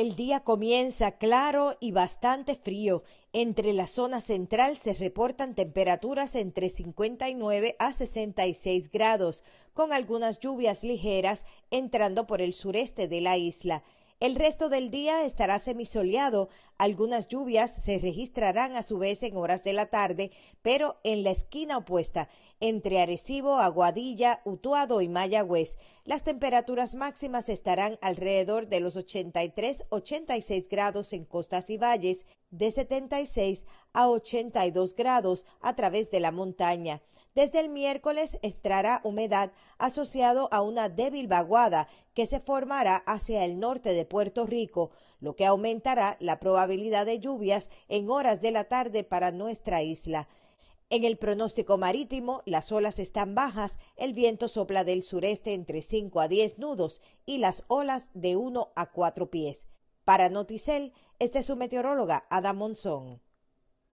El día comienza claro y bastante frío. Entre la zona central se reportan temperaturas entre 59 a 66 grados, con algunas lluvias ligeras entrando por el sureste de la isla. El resto del día estará semisoleado. Algunas lluvias se registrarán a su vez en horas de la tarde, pero en la esquina opuesta, entre Arecibo, Aguadilla, Utuado y Mayagüez. Las temperaturas máximas estarán alrededor de los 83-86 grados en costas y valles, de 76 a 82 grados a través de la montaña. Desde el miércoles entrará humedad asociado a una débil vaguada que se formará hacia el norte de Puerto Rico, lo que aumentará la probabilidad de lluvias en horas de la tarde para nuestra isla. En el pronóstico marítimo, las olas están bajas, el viento sopla del sureste entre 5 a 10 nudos y las olas de 1 a 4 pies. Para Noticel, este es su meteoróloga Adam Monzón.